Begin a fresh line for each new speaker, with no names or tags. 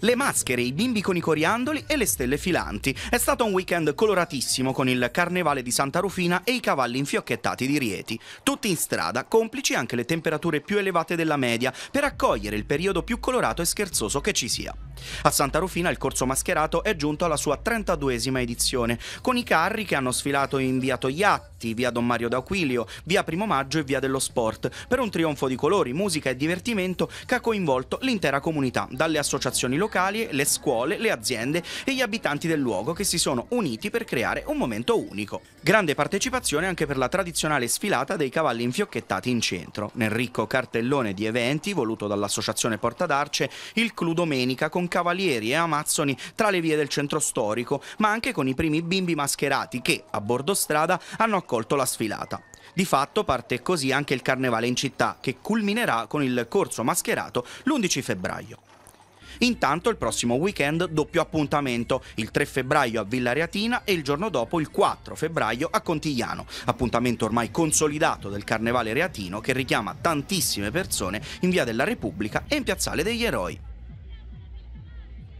Le maschere, i bimbi con i coriandoli e le stelle filanti. È stato un weekend coloratissimo con il Carnevale di Santa Rufina e i cavalli infiocchettati di Rieti. Tutti in strada, complici anche le temperature più elevate della media, per accogliere il periodo più colorato e scherzoso che ci sia. A Santa Rufina il corso mascherato è giunto alla sua 32esima edizione, con i carri che hanno sfilato in via Togliatti, via Don Mario d'Aquilio, via Primo Maggio e via dello Sport, per un trionfo di colori, musica e divertimento che ha coinvolto l'intera comunità, dalle associazioni locali, le scuole, le aziende e gli abitanti del luogo che si sono uniti per creare un momento unico. Grande partecipazione anche per la tradizionale sfilata dei cavalli infiocchettati in centro. Nel ricco cartellone di eventi voluto dall'associazione Porta d'Arce, il Clou Domenica con con Cavalieri e Amazzoni tra le vie del centro storico, ma anche con i primi bimbi mascherati che, a bordo strada, hanno accolto la sfilata. Di fatto parte così anche il carnevale in città, che culminerà con il corso mascherato l'11 febbraio. Intanto il prossimo weekend doppio appuntamento, il 3 febbraio a Villa Reatina e il giorno dopo il 4 febbraio a Contigliano, appuntamento ormai consolidato del Carnevale Reatino che richiama tantissime persone in Via della Repubblica e in Piazzale degli Eroi.